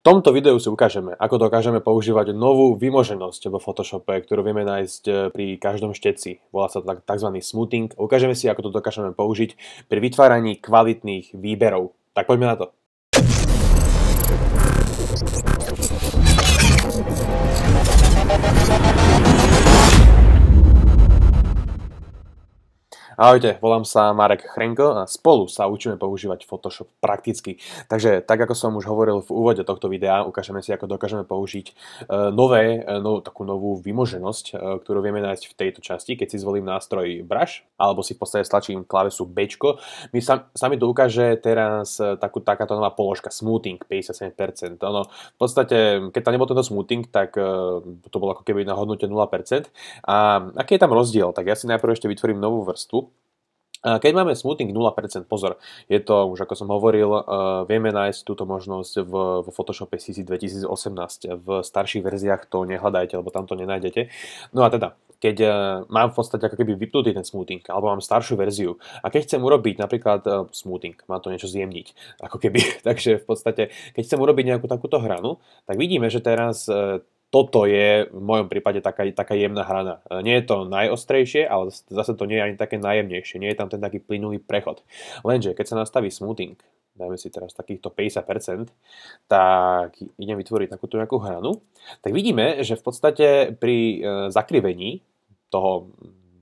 V tomto videu si ukážeme, ako dokážeme používať novú vymoženosť vo Photoshope, ktorú vieme nájsť e, pri každom šteci. Volá sa to tzv. smoothing. Ukážeme si, ako to dokážeme použiť pri vytváraní kvalitných výberov. Tak poďme na to. Ahojte, volám sa Marek Chrenko a spolu sa učíme používať Photoshop prakticky. Takže tak ako som už hovoril v úvode tohto videa, ukážeme si, ako dokážeme použiť e, nové, e, no, takú novú vymoženosť, e, ktorú vieme nájsť v tejto časti, keď si zvolím nástroj Brush, alebo si v podstate stlačím klávesu B. Mi sa, sa mi to ukáže teraz takú, takáto nová položka Smoothing 57%. Ono, v podstate, keď tam nebol tento smoothing, tak to bolo ako keby na hodnote 0%. A aký je tam rozdiel? Tak ja si najprv ešte vytvorím novú vrstvu, keď máme smoothing 0%, pozor, je to už ako som hovoril, eh, vieme nájsť túto možnosť v, v Photoshope CC 2018. V starších verziách to nehľadajte, lebo tam to nenájdete. No a teda, keď eh, mám v podstate ako keby vypnutý ten smoothing, alebo mám staršiu verziu a keď chcem urobiť napríklad eh, smoothing, má to niečo zjemniť, ako keby, takže v podstate, keď chcem urobiť nejakú takúto hranu, tak vidíme, že teraz toto je v mojom prípade taká, taká jemná hrana. E, nie je to najostrejšie, ale zase to nie je ani také najjemnejšie. Nie je tam ten taký plynulý prechod. Lenže keď sa nastaví smoothing, dajme si teraz takýchto 50%, tak idem vytvoriť takúto nejakú hranu, tak vidíme, že v podstate pri e, zakrivení toho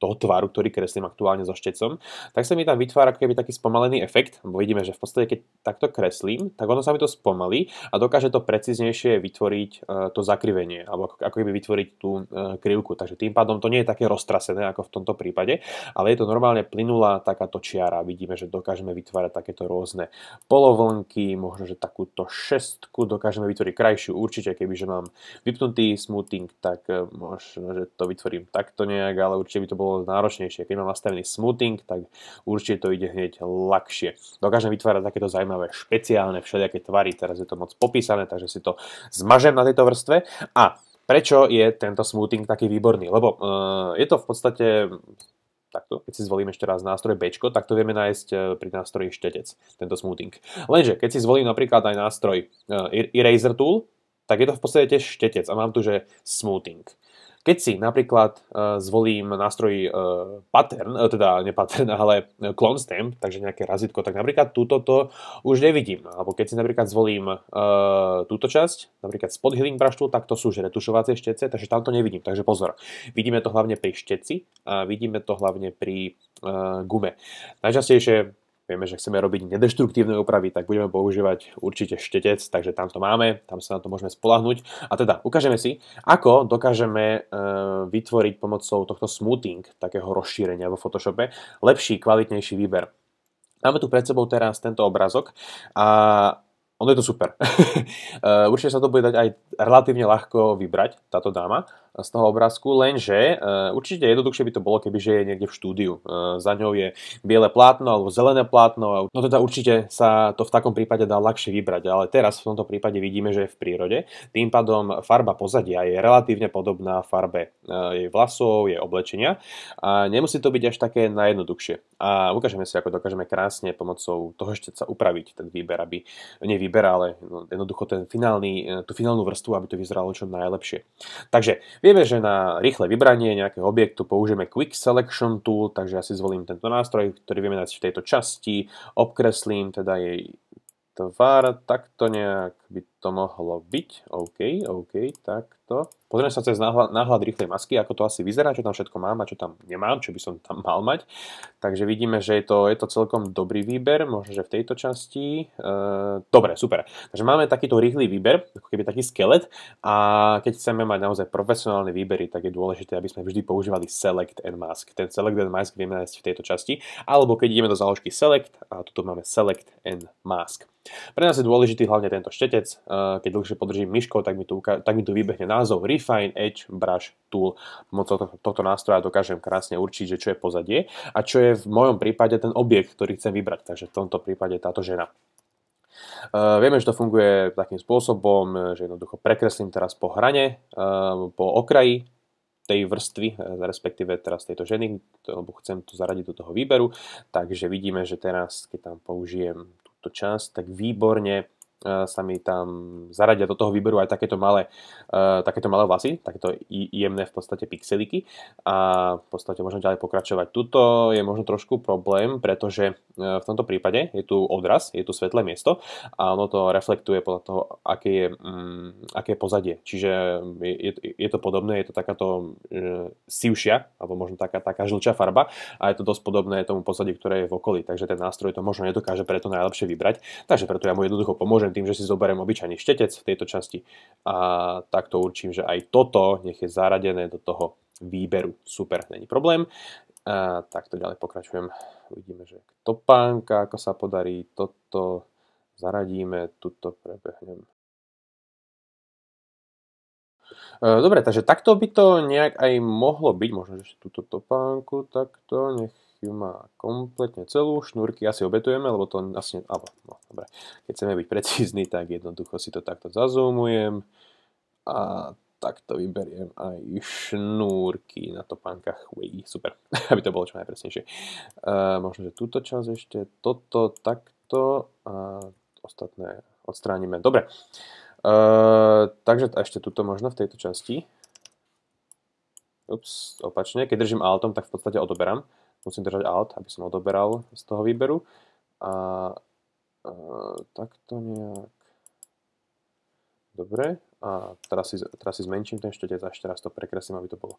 toho tvaru, ktorý kreslím aktuálne so štecom, tak sa mi tam vytvára keby taký spomalený efekt, lebo vidíme, že v podstate keď takto kreslím, tak ono sa mi to spomalí a dokáže to precíznejšie vytvoriť e, to zakrivenie, alebo ako, ako keby vytvoriť tú e, krivku. Takže tým pádom to nie je také roztrasené ako v tomto prípade, ale je to normálne plynulá takáto čiara. Vidíme, že dokážeme vytvárať takéto rôzne polovlnky, možno, že takúto šestku dokážeme vytvoriť krajšiu určite, kebyže mám vypnutý smoothing, tak e, možno, že to vytvorím takto nejak, ale určite by to bolo bolo náročnejšie. Keď mám nastavený smoothing, tak určite to ide hneď ľahšie. Dokážem vytvárať takéto zaujímavé špeciálne všelijaké tvary, teraz je to moc popísané, takže si to zmažem na tejto vrstve a prečo je tento smoothing taký výborný? Lebo uh, je to v podstate takto, keď si zvolím ešte raz nástroj B, tak to vieme nájsť e, pri nástroji štetec, tento smoothing. Lenže keď si zvolím napríklad aj nástroj e, Eraser Tool, tak je to v podstate tiež štetec a mám tu, že smoothing. Keď si napríklad uh, zvolím nástroj uh, pattern, uh, teda ne pattern, ale clone stamp, takže nejaké razitko, tak napríklad túto to už nevidím. Alebo keď si napríklad zvolím uh, túto časť, napríklad spod healing brush tak to sú už retušovacie štece, takže tam to nevidím. Takže pozor, vidíme to hlavne pri šteci a vidíme to hlavne pri uh, gume. Najčastejšie vieme, že chceme robiť nedeštruktívne opravy, tak budeme používať určite štetec, takže tam to máme, tam sa na to môžeme spolahnuť. A teda ukážeme si, ako dokážeme e, vytvoriť pomocou tohto smoothing, takého rozšírenia vo Photoshope, lepší, kvalitnejší výber. Máme tu pred sebou teraz tento obrazok a ono je to super. E, určite sa to bude dať aj relatívne ľahko vybrať, táto dáma z toho obrázku, lenže e, určite jednoduchšie by to bolo, keby že je niekde v štúdiu. E, za ňou je biele plátno alebo zelené plátno, no teda určite sa to v takom prípade dá ľahšie vybrať, ale teraz v tomto prípade vidíme, že je v prírode, tým pádom farba pozadia je relatívne podobná farbe e, jej vlasov, jej oblečenia a nemusí to byť až také najjednoduchšie. A ukážeme si, ako dokážeme krásne pomocou toho ešte sa upraviť ten výber, aby nevyber, ale no, jednoducho ten finálny, tú finálnu vrstvu, aby to vyzeralo čo najlepšie. Takže Vieme, že na rýchle vybranie nejakého objektu použijeme Quick Selection Tool, takže ja si zvolím tento nástroj, ktorý vieme nájsť v tejto časti, obkreslím teda jej tvar takto nejak by to mohlo byť. OK, OK, takto. Pozrieme sa cez náhľad, náhľad rýchlej masky, ako to asi vyzerá, čo tam všetko mám a čo tam nemám, čo by som tam mal mať. Takže vidíme, že je to, je to celkom dobrý výber, možno, že v tejto časti. E, dobre, super. Takže máme takýto rýchly výber, ako keby taký skelet a keď chceme mať naozaj profesionálne výbery, tak je dôležité, aby sme vždy používali select and mask. Ten select and mask vieme nájsť v tejto časti, alebo keď ideme do záložky select a tuto máme select and mask. Pre nás je dôležitý hlavne tento štete otec, keď dlhšie podržím myškou, tak mi tu, tak mi tu vybehne názov Refine Edge Brush Tool. Pomocou tohto, tohto nástroja dokážem krásne určiť, že čo je pozadie a čo je v mojom prípade ten objekt, ktorý chcem vybrať. Takže v tomto prípade táto žena. Uh, vieme, že to funguje takým spôsobom, že jednoducho prekreslím teraz po hrane, uh, po okraji tej vrstvy, respektíve teraz tejto ženy, lebo chcem to zaradiť do toho výberu. Takže vidíme, že teraz, keď tam použijem túto časť, tak výborne sa mi tam zaradia do toho výberu aj takéto malé, uh, takéto malé vlasy, takéto jemné v podstate pixeliky a v podstate môžem ďalej pokračovať. Tuto je možno trošku problém, pretože e, v tomto prípade je tu odraz, je tu svetlé miesto a ono to reflektuje podľa toho, aké je, um, aké je pozadie. Čiže mm, je, je to podobné, je to takáto uh, sivšia, alebo možno taká, taká žlčia farba a je to dosť podobné tomu pozadiu, ktoré je v okolí, takže ten nástroj to možno nedokáže preto najlepšie vybrať, takže preto ja mu jednoducho pomôžem určujem tým, že si zoberiem obyčajný štetec v tejto časti a takto určím, že aj toto nech je zaradené do toho výberu. Super, není problém. A takto ďalej pokračujem. Uvidíme, že topánka, ako sa podarí, toto zaradíme, tuto prebehnem. E, dobre, takže takto by to nejak aj mohlo byť, možno ešte túto topánku takto, nech ju má kompletne celú, šnúrky asi obetujeme, lebo to asi, alebo, no, dobre, keď chceme byť precízni, tak jednoducho si to takto zazoomujem a takto vyberiem aj šnúrky na topánkach. Uj, super, aby to bolo čo najpresnejšie. Uh, možno, že túto časť ešte, toto, takto a ostatné odstránime. Dobre, uh, takže ešte túto možno v tejto časti ups, opačne, keď držím altom, tak v podstate odoberám musím držať Alt, aby som odoberal z toho výberu. A, a takto nejak... Dobre. A teraz si, teraz si zmenším ten štetec a ešte raz to prekreslím, aby to bolo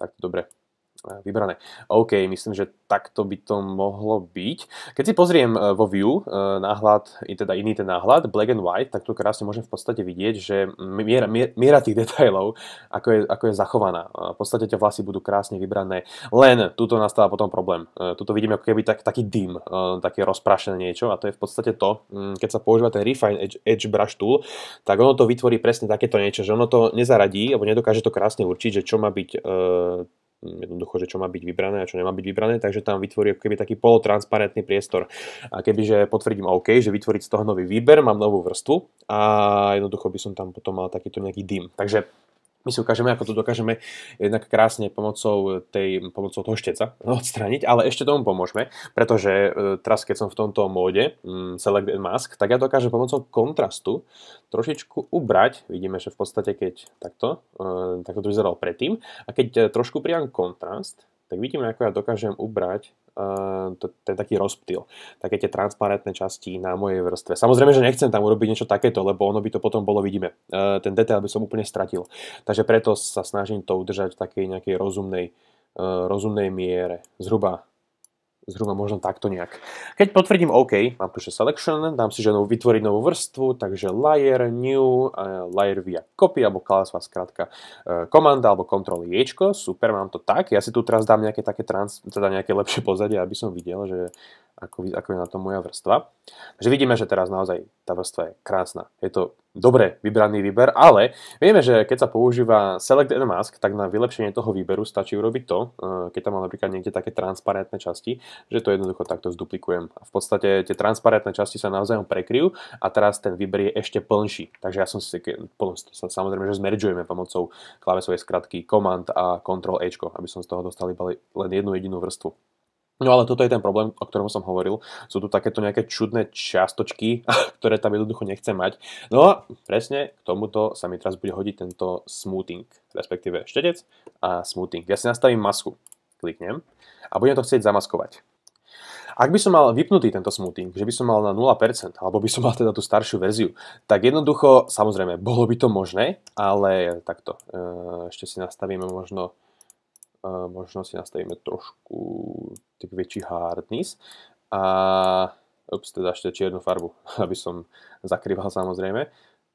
takto dobre. Eh, vybrané. OK, myslím, že takto by to mohlo byť. Keď si pozriem eh, vo view eh, náhľad, teda iný ten náhľad, black and white, tak tu krásne môžem v podstate vidieť, že miera, miera tých detailov, ako je, ako je zachovaná. V podstate tie vlasy budú krásne vybrané. Len tuto nastáva potom problém. Tuto vidím ako keby tak, taký dym, také rozprašené niečo a to je v podstate to, mm, keď sa používa ten Refine Edge, edge Brush Tool, tak ono to vytvorí presne takéto niečo, že ono to nezaradí, alebo nedokáže to krásne určiť, že čo má byť jednoducho, že čo má byť vybrané a čo nemá byť vybrané, takže tam vytvorí keby taký polotransparentný priestor. A kebyže potvrdím OK, že vytvoriť z toho nový výber, mám novú vrstvu a jednoducho by som tam potom mal takýto nejaký dym. Takže my si ukážeme, ako to dokážeme jednak krásne pomocou, tej, pomocou toho šteca odstrániť, ale ešte tomu pomôžeme, pretože e, teraz keď som v tomto móde mm, Select and Mask, tak ja dokážem pomocou kontrastu trošičku ubrať, vidíme, že v podstate keď takto, e, takto to vyzeralo predtým, a keď e, trošku prijam kontrast, tak vidíme, ako ja dokážem ubrať Ehm, to, to je taký rozptyl, také tie transparentné časti na mojej vrstve. Samozrejme, že nechcem tam urobiť niečo takéto, lebo ono by to potom bolo, vidíme. Ehm, ten detail by som úplne stratil. Takže preto sa snažím to udržať v takej nejakej rozumnej, ehm, rozumnej miere. Zhruba Zhruba možno takto nejak. Keď potvrdím OK, mám tu selection, dám si, že novú, vytvoriť novú vrstvu, takže layer, new, uh, eh, layer via copy, alebo klásva skrátka uh, komanda, alebo control J, super, mám to tak. Ja si tu teraz dám nejaké také trans, teda nejaké lepšie pozadie, aby som videl, že ako, ako je na tom moja vrstva. Takže vidíme, že teraz naozaj tá vrstva je krásna. Je to dobre vybraný výber, ale vieme, že keď sa používa Select and Mask, tak na vylepšenie toho výberu stačí urobiť to, eh, keď tam mám napríklad niekde také transparentné časti, že to jednoducho takto zduplikujem. A v podstate tie transparentné časti sa naozaj prekryjú a teraz ten výber je ešte plnší. Takže ja som si potom sa samozrejme, že zmeržujeme pomocou klávesovej skratky Command a Ctrl H, aby som z toho dostal iba len jednu jedinú vrstvu. No ale toto je ten problém, o ktorom som hovoril. Sú tu takéto nejaké čudné čiastočky, ktoré tam jednoducho nechce mať. No a presne k tomuto sa mi teraz bude hodiť tento smoothing, respektíve štetec a smoothing. Ja si nastavím masku, kliknem a budem to chcieť zamaskovať. Ak by som mal vypnutý tento smoothing, že by som mal na 0%, alebo by som mal teda tú staršiu verziu, tak jednoducho, samozrejme, bolo by to možné, ale takto, eh, ešte si nastavíme možno možno si nastavíme trošku tak väčší hardness a ups, teda ešte čiernu farbu, aby som zakrýval samozrejme.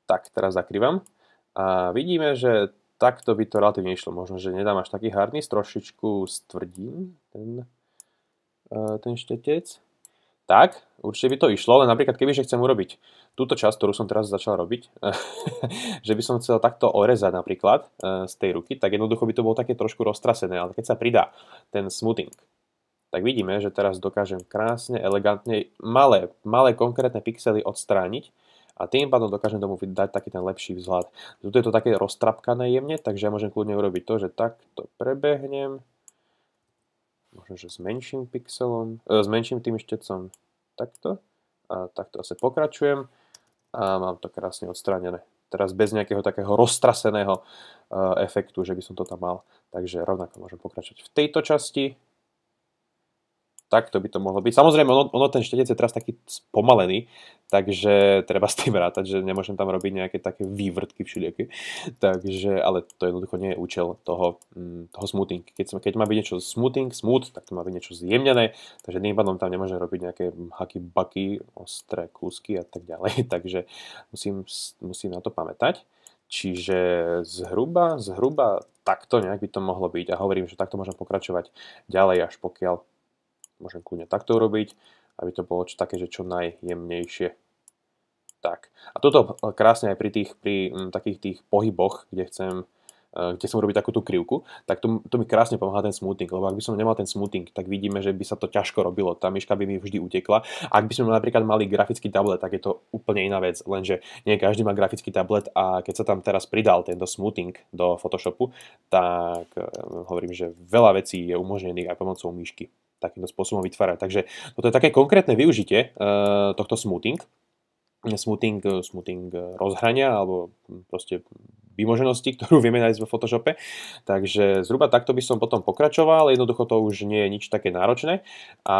Tak, teraz zakrývam. A vidíme, že takto by to relatívne išlo. Možno, že nedám až taký hardness, trošičku stvrdím ten, e, ten štetec tak určite by to išlo, len napríklad keby, že chcem urobiť túto časť, ktorú som teraz začal robiť, že by som chcel takto orezať napríklad e, z tej ruky, tak jednoducho by to bolo také trošku roztrasené, ale keď sa pridá ten smoothing, tak vidíme, že teraz dokážem krásne, elegantne malé, malé konkrétne pixely odstrániť a tým pádom dokážem tomu dať taký ten lepší vzhľad. Tuto je to také roztrapkané jemne, takže ja môžem kľudne urobiť to, že takto prebehnem, možno, že s menším pixelom, e, s menším tým štecom takto a takto asi pokračujem a mám to krásne odstranené. Teraz bez nejakého takého roztraseného e, efektu, že by som to tam mal. Takže rovnako môžem pokračovať v tejto časti takto by to mohlo byť. Samozrejme, ono, ono ten štetec je teraz taký spomalený, takže treba s tým rátať, že nemôžem tam robiť nejaké také vývrtky všelijaké. Takže, ale to jednoducho nie je účel toho, mm, toho smoothing. Keď, keď má byť niečo smoothing, smooth, tak to má byť niečo zjemnené, takže tým pádom tam nemôžem robiť nejaké haky, baky, ostré kúsky a tak ďalej. Takže musím, musím na to pamätať. Čiže zhruba, zhruba takto nejak by to mohlo byť a hovorím, že takto môžem pokračovať ďalej, až pokiaľ Môžem kľudne takto urobiť, aby to bolo také, že čo najjemnejšie. Tak. A toto eh, krásne aj pri, tých, pri m, hm, takých tých pohyboch, kde chcem eh, kde som urobiť takú tú krivku, tak to, to mi krásne pomáha ten smoothing, lebo ak by som nemal ten smoothing, tak vidíme, že by sa to ťažko robilo, tá myška by mi vždy utekla. Ak by sme napríklad mali grafický tablet, tak je to úplne iná vec, lenže nie každý má grafický tablet a keď sa tam teraz pridal tento smoothing do Photoshopu, tak eh, hovorím, že veľa vecí je umožnených aj pomocou myšky takýmto spôsobom vytvárať. Takže toto je také konkrétne využitie e, tohto smoothing. Smoothing, e, smoothing e, rozhrania alebo proste výmoženosti, ktorú vieme nájsť vo Photoshope. Takže zhruba takto by som potom pokračoval, jednoducho to už nie je nič také náročné. A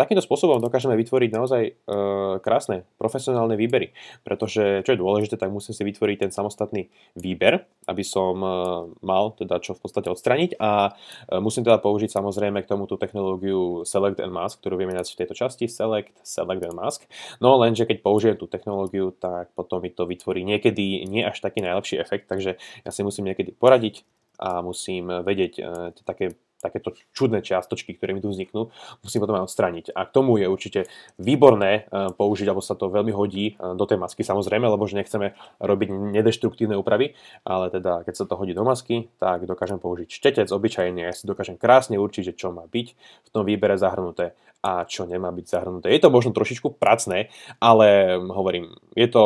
takýmto spôsobom dokážeme vytvoriť naozaj e, krásne profesionálne výbery, pretože čo je dôležité, tak musím si vytvoriť ten samostatný výber, aby som e, mal teda čo v podstate odstraniť a e, musím teda použiť samozrejme k tomu tú technológiu Select and Mask, ktorú vieme nájsť v tejto časti, Select, Select and Mask. No lenže keď použijem tú technológiu, tak potom mi to vytvorí niekedy nie až taký najlepší efekt, projekt, takže ja si musím niekedy poradiť a musím vedieť e, také takéto čudné čiastočky, ktoré mi tu vzniknú, musím potom aj odstrániť. A k tomu je určite výborné e, použiť, alebo sa to veľmi hodí e, do tej masky samozrejme, lebo že nechceme robiť nedeštruktívne úpravy, ale teda keď sa to hodí do masky, tak dokážem použiť štetec obyčajne, ja si dokážem krásne určiť, že čo má byť v tom výbere zahrnuté a čo nemá byť zahrnuté. Je to možno trošičku pracné, ale hm, hovorím, je to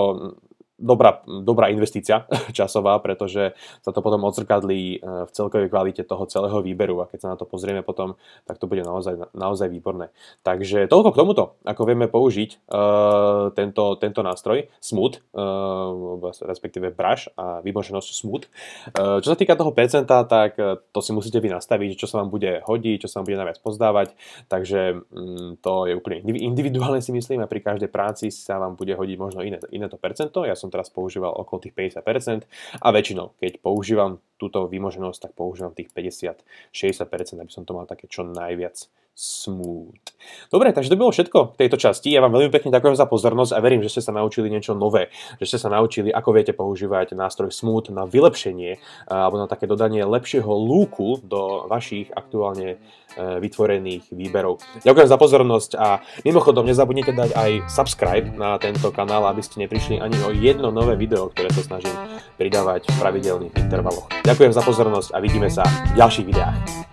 dobrá, dobrá investícia časová, pretože sa to potom odzrkadlí e, v celkovej kvalite toho celého výberu a keď sa na to pozrieme potom, tak to bude naozaj, naozaj výborné. Takže toľko k tomuto, ako vieme použiť uh, tento, tento nástroj, smut, uh, e, respektíve brush a vymoženosť smut. Uh, čo sa týka toho percenta, tak to si musíte vy nastaviť, čo sa vám bude hodiť, čo sa vám bude najviac pozdávať, takže um, to je úplne individuálne si myslím a pri každej práci sa vám bude hodiť možno iné, iné to percento. Ja som som teraz používal okolo tých 50% a väčšinou, keď používam túto výmoženosť, tak používam tých 50-60%, aby som to mal také čo najviac smooth. Dobre, takže to bolo všetko v tejto časti. Ja vám veľmi pekne ďakujem za pozornosť a verím, že ste sa naučili niečo nové, že ste sa naučili, ako viete používať nástroj smooth na vylepšenie eh, alebo na také dodanie lepšieho lúku do vašich aktuálne eh, vytvorených výberov. Ďakujem za pozornosť a mimochodom nezabudnite dať aj subscribe na tento kanál, aby ste neprišli ani o jedno nové video, ktoré sa snažím pridávať v pravidelných intervaloch. Ďakujem za pozornosť a vidíme sa v ďalších videách.